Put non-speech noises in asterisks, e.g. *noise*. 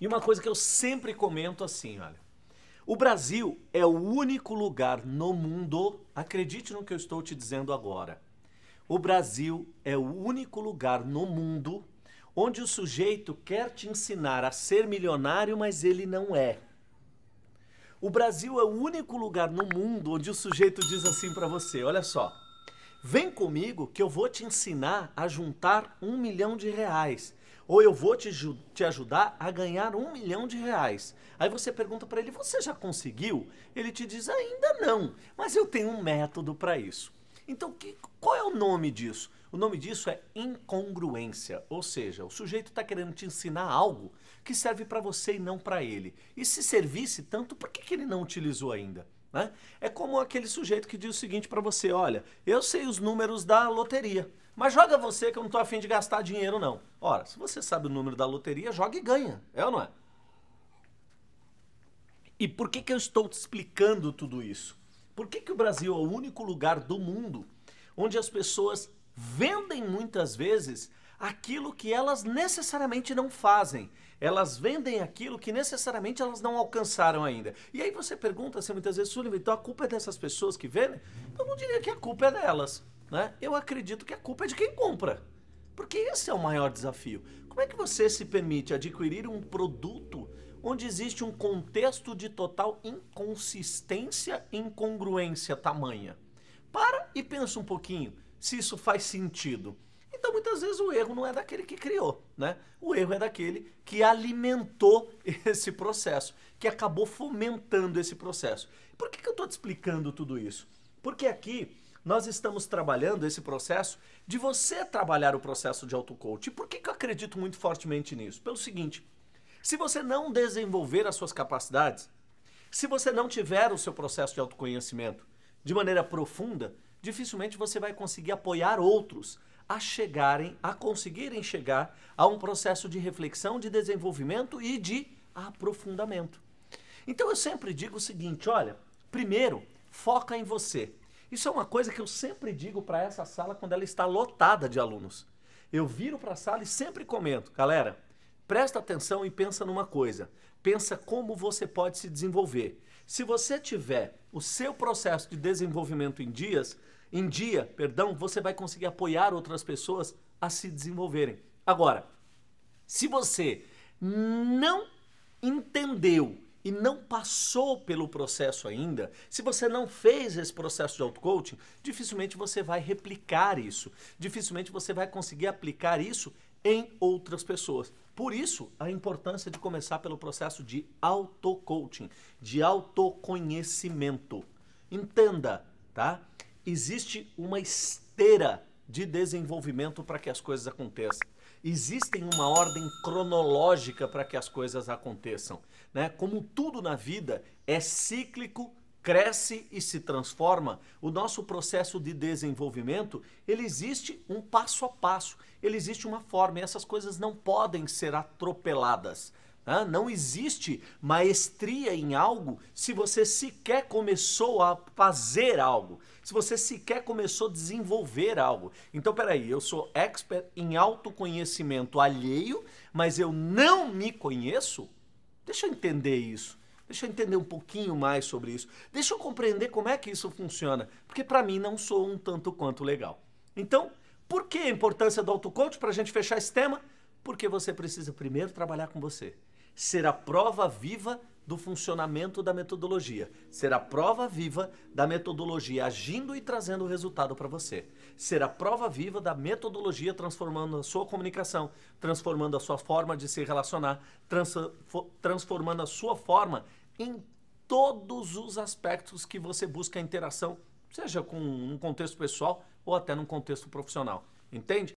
E uma coisa que eu sempre comento assim, olha. O Brasil é o único lugar no mundo, acredite no que eu estou te dizendo agora. O Brasil é o único lugar no mundo onde o sujeito quer te ensinar a ser milionário, mas ele não é. O Brasil é o único lugar no mundo onde o sujeito diz assim para você: olha só, vem comigo que eu vou te ensinar a juntar um milhão de reais ou eu vou te, te ajudar a ganhar um milhão de reais. Aí você pergunta para ele, você já conseguiu? Ele te diz, ainda não, mas eu tenho um método para isso. Então, que, qual é o nome disso? O nome disso é incongruência, ou seja, o sujeito está querendo te ensinar algo que serve para você e não para ele. E se servisse tanto, por que, que ele não utilizou ainda? Né? É como aquele sujeito que diz o seguinte para você: olha, eu sei os números da loteria, mas joga você que eu não estou afim de gastar dinheiro, não. Ora, se você sabe o número da loteria, joga e ganha, é ou não é? E por que, que eu estou te explicando tudo isso? Por que, que o Brasil é o único lugar do mundo onde as pessoas vendem muitas vezes aquilo que elas necessariamente não fazem. Elas vendem aquilo que necessariamente elas não alcançaram ainda. E aí você pergunta assim, muitas vezes, Sullivan, então a culpa é dessas pessoas que vendem? Então, eu não diria que a culpa é delas. Né? Eu acredito que a culpa é de quem compra. Porque esse é o maior desafio. Como é que você se permite adquirir um produto onde existe um contexto de total inconsistência e incongruência tamanha? Para e pensa um pouquinho se isso faz sentido. Então, muitas vezes o erro não é daquele que criou, né? O erro é daquele que alimentou *laughs* esse processo, que acabou fomentando esse processo. Por que, que eu estou te explicando tudo isso? Porque aqui nós estamos trabalhando esse processo de você trabalhar o processo de auto-coach. Por que, que eu acredito muito fortemente nisso? Pelo seguinte, se você não desenvolver as suas capacidades, se você não tiver o seu processo de autoconhecimento de maneira profunda, dificilmente você vai conseguir apoiar outros a chegarem, a conseguirem chegar a um processo de reflexão, de desenvolvimento e de aprofundamento. Então eu sempre digo o seguinte, olha, primeiro, foca em você. Isso é uma coisa que eu sempre digo para essa sala quando ela está lotada de alunos. Eu viro para a sala e sempre comento, galera, presta atenção e pensa numa coisa. Pensa como você pode se desenvolver. Se você tiver o seu processo de desenvolvimento em dias, em dia, perdão, você vai conseguir apoiar outras pessoas a se desenvolverem. Agora, se você não entendeu e não passou pelo processo ainda, se você não fez esse processo de auto-coaching, dificilmente você vai replicar isso, dificilmente você vai conseguir aplicar isso em outras pessoas. Por isso, a importância de começar pelo processo de auto-coaching, de autoconhecimento. Entenda, tá? Existe uma esteira de desenvolvimento para que as coisas aconteçam. Existem uma ordem cronológica para que as coisas aconteçam. Né? Como tudo na vida é cíclico cresce e se transforma, o nosso processo de desenvolvimento, ele existe um passo a passo, ele existe uma forma e essas coisas não podem ser atropeladas. Né? Não existe maestria em algo se você sequer começou a fazer algo, se você sequer começou a desenvolver algo. Então, peraí, eu sou expert em autoconhecimento alheio, mas eu não me conheço? Deixa eu entender isso. Deixa eu entender um pouquinho mais sobre isso. Deixa eu compreender como é que isso funciona, porque para mim não sou um tanto quanto legal. Então, por que a importância do autocoach para a gente fechar esse tema? Porque você precisa primeiro trabalhar com você ser a prova viva do funcionamento da metodologia, ser a prova viva da metodologia agindo e trazendo resultado para você, ser a prova viva da metodologia transformando a sua comunicação, transformando a sua forma de se relacionar, trans transformando a sua forma em todos os aspectos que você busca a interação, seja com um contexto pessoal ou até num contexto profissional. Entende?